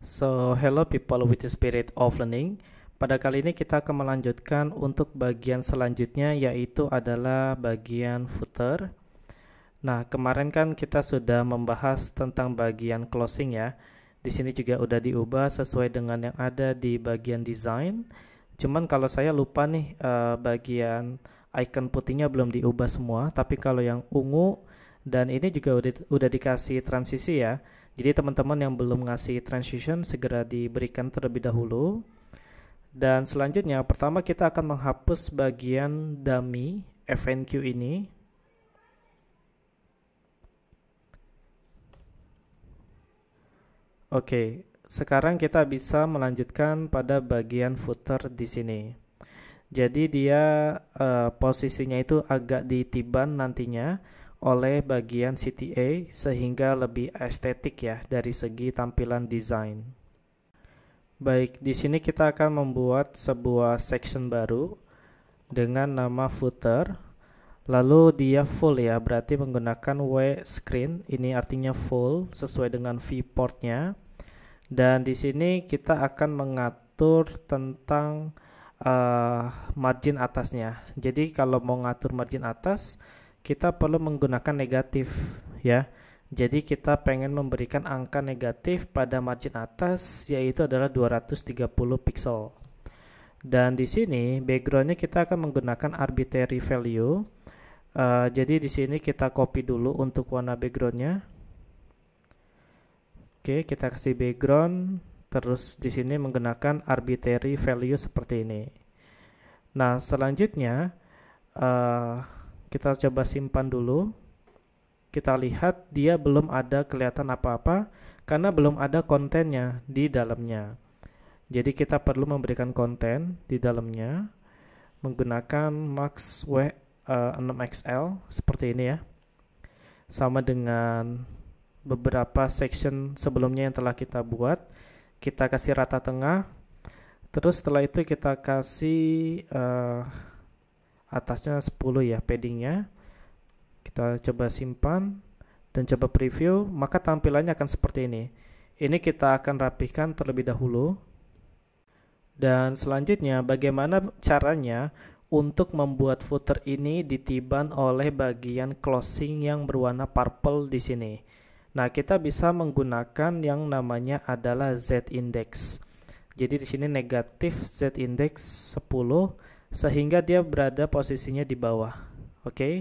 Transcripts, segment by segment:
So, hello people with the spirit of learning. Pada kali ini kita akan melanjutkan untuk bagian selanjutnya yaitu adalah bagian footer. Nah, kemarin kan kita sudah membahas tentang bagian closing ya. Di sini juga udah diubah sesuai dengan yang ada di bagian design. Cuman kalau saya lupa nih uh, bagian icon putihnya belum diubah semua, tapi kalau yang ungu dan ini juga udah, udah dikasih transisi ya jadi teman-teman yang belum ngasih transition segera diberikan terlebih dahulu. Dan selanjutnya pertama kita akan menghapus bagian dummy FNQ ini. Oke, sekarang kita bisa melanjutkan pada bagian footer di sini. Jadi dia uh, posisinya itu agak ditiban nantinya oleh bagian CTA sehingga lebih estetik ya dari segi tampilan desain. Baik, di sini kita akan membuat sebuah section baru dengan nama footer. Lalu dia full ya, berarti menggunakan W screen. Ini artinya full sesuai dengan viewportnya. Dan di sini kita akan mengatur tentang uh, margin atasnya. Jadi kalau mau ngatur margin atas, kita perlu menggunakan negatif ya. Jadi kita pengen memberikan angka negatif pada margin atas yaitu adalah 230 pixel. Dan di sini backgroundnya kita akan menggunakan arbitrary value. Uh, jadi di sini kita copy dulu untuk warna backgroundnya. Oke, kita kasih background. Terus di sini menggunakan arbitrary value seperti ini. Nah selanjutnya uh, kita coba simpan dulu. Kita lihat dia belum ada kelihatan apa-apa karena belum ada kontennya di dalamnya. Jadi kita perlu memberikan konten di dalamnya menggunakan max w 6xl eh, seperti ini ya. Sama dengan beberapa section sebelumnya yang telah kita buat. Kita kasih rata tengah. Terus setelah itu kita kasih uh, atasnya 10 ya paddingnya kita coba simpan dan coba preview maka tampilannya akan seperti ini ini kita akan rapihkan terlebih dahulu dan selanjutnya bagaimana caranya untuk membuat footer ini ditiban oleh bagian closing yang berwarna purple di sini. Nah, kita bisa menggunakan yang namanya adalah Z index. Jadi di sini negatif Z index 10 sehingga dia berada posisinya di bawah. Oke. Okay?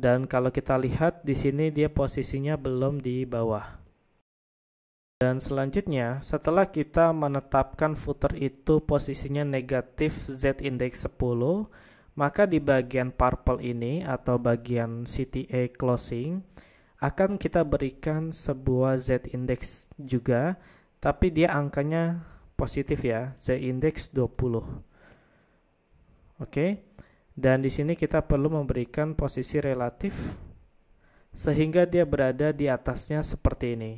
Dan kalau kita lihat di sini dia posisinya belum di bawah. Dan selanjutnya, setelah kita menetapkan footer itu posisinya negatif Z index 10, maka di bagian purple ini atau bagian CTA closing akan kita berikan sebuah Z index juga, tapi dia angkanya positif ya, Z index 20. Oke. Dan di sini kita perlu memberikan posisi relatif sehingga dia berada di atasnya seperti ini.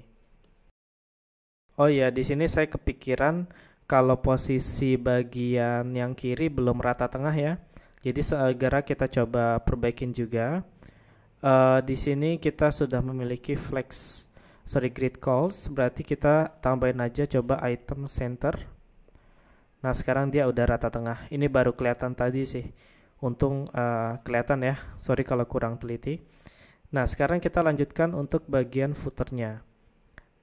Oh ya, di sini saya kepikiran kalau posisi bagian yang kiri belum rata tengah ya. Jadi segera kita coba perbaikin juga. Uh, di sini kita sudah memiliki flex, sorry grid calls, berarti kita tambahin aja coba item center. Nah sekarang dia udah rata tengah. Ini baru kelihatan tadi sih. Untung uh, kelihatan ya. Sorry kalau kurang teliti. Nah sekarang kita lanjutkan untuk bagian footernya.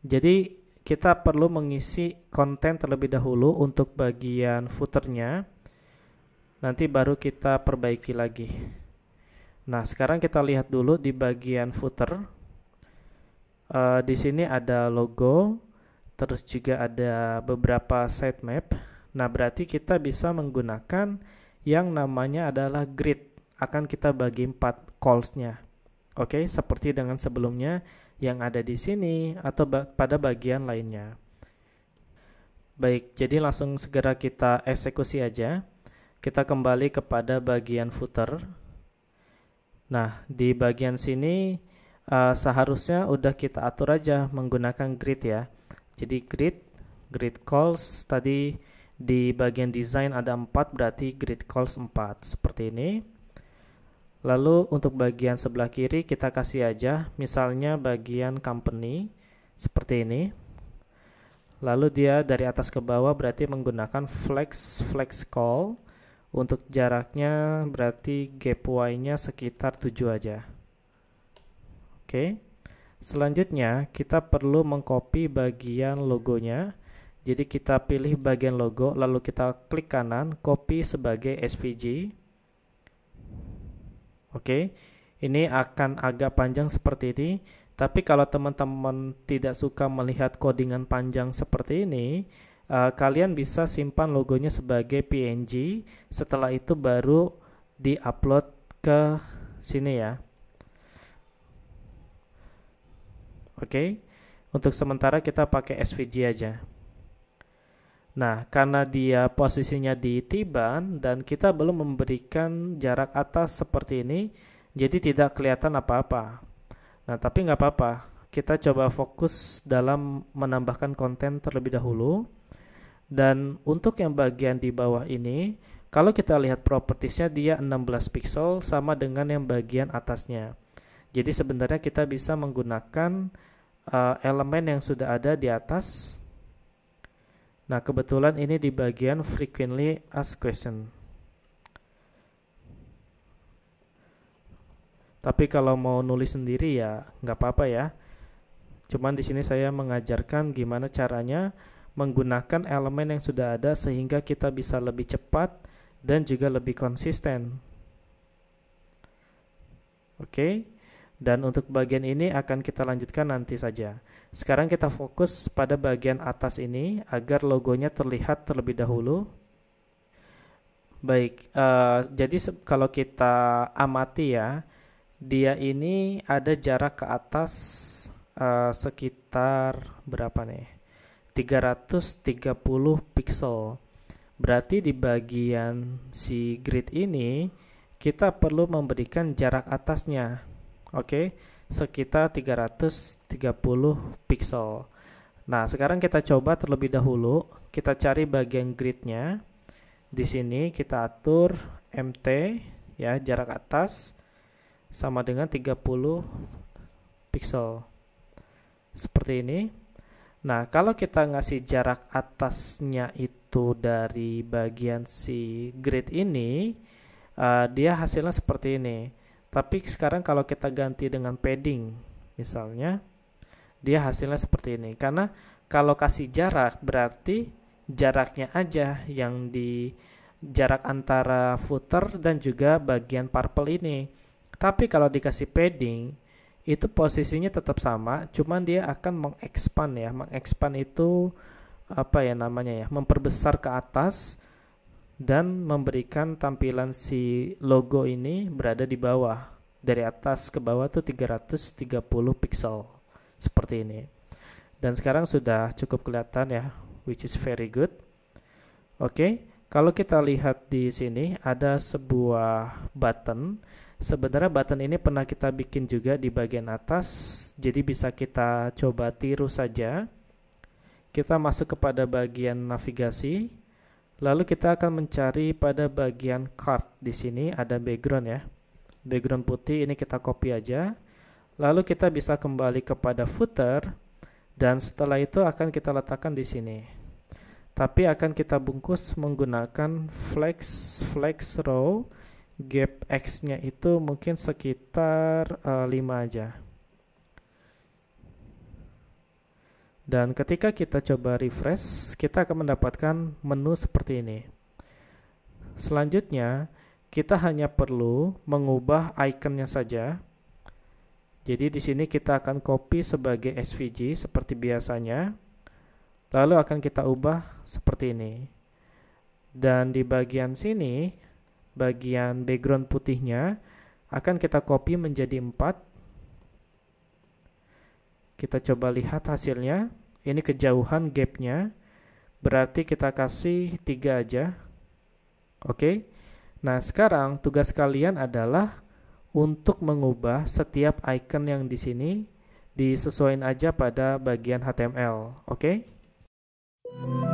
Jadi kita perlu mengisi konten terlebih dahulu untuk bagian footernya. Nanti baru kita perbaiki lagi. Nah sekarang kita lihat dulu di bagian footer. Uh, di sini ada logo, terus juga ada beberapa sitemap. Nah, berarti kita bisa menggunakan yang namanya adalah grid. Akan kita bagi empat calls-nya. Oke, okay? seperti dengan sebelumnya yang ada di sini atau ba pada bagian lainnya. Baik, jadi langsung segera kita eksekusi aja. Kita kembali kepada bagian footer. Nah, di bagian sini uh, seharusnya udah kita atur aja menggunakan grid ya. Jadi grid, grid calls tadi di bagian desain ada 4 berarti grid calls 4 seperti ini. Lalu untuk bagian sebelah kiri kita kasih aja misalnya bagian company seperti ini. Lalu dia dari atas ke bawah berarti menggunakan flex flex call. Untuk jaraknya berarti gap y-nya sekitar 7 aja. Oke. Selanjutnya kita perlu mengcopy bagian logonya jadi kita pilih bagian logo, lalu kita klik kanan, copy sebagai SVG. Oke, ini akan agak panjang seperti ini. Tapi kalau teman-teman tidak suka melihat codingan panjang seperti ini, uh, kalian bisa simpan logonya sebagai PNG. Setelah itu baru diupload ke sini ya. Oke, untuk sementara kita pakai SVG aja. Nah, karena dia posisinya di tiban dan kita belum memberikan jarak atas seperti ini, jadi tidak kelihatan apa-apa. Nah, tapi nggak apa-apa. Kita coba fokus dalam menambahkan konten terlebih dahulu. Dan untuk yang bagian di bawah ini, kalau kita lihat propertisnya dia 16 pixel sama dengan yang bagian atasnya. Jadi sebenarnya kita bisa menggunakan uh, elemen yang sudah ada di atas Nah, kebetulan ini di bagian frequently asked question. Tapi kalau mau nulis sendiri ya nggak apa-apa ya. Cuman di sini saya mengajarkan gimana caranya menggunakan elemen yang sudah ada sehingga kita bisa lebih cepat dan juga lebih konsisten. Oke. Okay? Dan untuk bagian ini akan kita lanjutkan nanti saja. Sekarang kita fokus pada bagian atas ini agar logonya terlihat terlebih dahulu. Baik, uh, jadi kalau kita amati ya, dia ini ada jarak ke atas uh, sekitar berapa nih? 330 pixel. Berarti di bagian si grid ini kita perlu memberikan jarak atasnya Oke, okay? sekitar 330 pixel. Nah, sekarang kita coba terlebih dahulu, kita cari bagian gridnya. Di sini kita atur MT, ya jarak atas, sama dengan 30 pixel. Seperti ini. Nah, kalau kita ngasih jarak atasnya itu dari bagian si grid ini, uh, dia hasilnya seperti ini. Tapi sekarang kalau kita ganti dengan padding, misalnya, dia hasilnya seperti ini. Karena kalau kasih jarak berarti jaraknya aja yang di jarak antara footer dan juga bagian purple ini. Tapi kalau dikasih padding, itu posisinya tetap sama, cuman dia akan mengekspan ya. Mengekspan itu apa ya namanya ya, memperbesar ke atas dan memberikan tampilan si logo ini berada di bawah dari atas ke bawah tuh 330 pixel seperti ini dan sekarang sudah cukup kelihatan ya which is very good oke okay. kalau kita lihat di sini ada sebuah button sebenarnya button ini pernah kita bikin juga di bagian atas jadi bisa kita coba tiru saja kita masuk kepada bagian navigasi Lalu kita akan mencari pada bagian card di sini ada background ya. Background putih ini kita copy aja. Lalu kita bisa kembali kepada footer dan setelah itu akan kita letakkan di sini. Tapi akan kita bungkus menggunakan flex flex row gap x-nya itu mungkin sekitar uh, eh, 5 aja. Dan ketika kita coba refresh, kita akan mendapatkan menu seperti ini. Selanjutnya, kita hanya perlu mengubah ikonnya saja. Jadi di sini kita akan copy sebagai SVG seperti biasanya. Lalu akan kita ubah seperti ini. Dan di bagian sini, bagian background putihnya akan kita copy menjadi 4 kita coba lihat hasilnya ini kejauhan gapnya berarti kita kasih tiga aja oke okay? nah sekarang tugas kalian adalah untuk mengubah setiap icon yang di sini disesuaikan aja pada bagian HTML oke okay?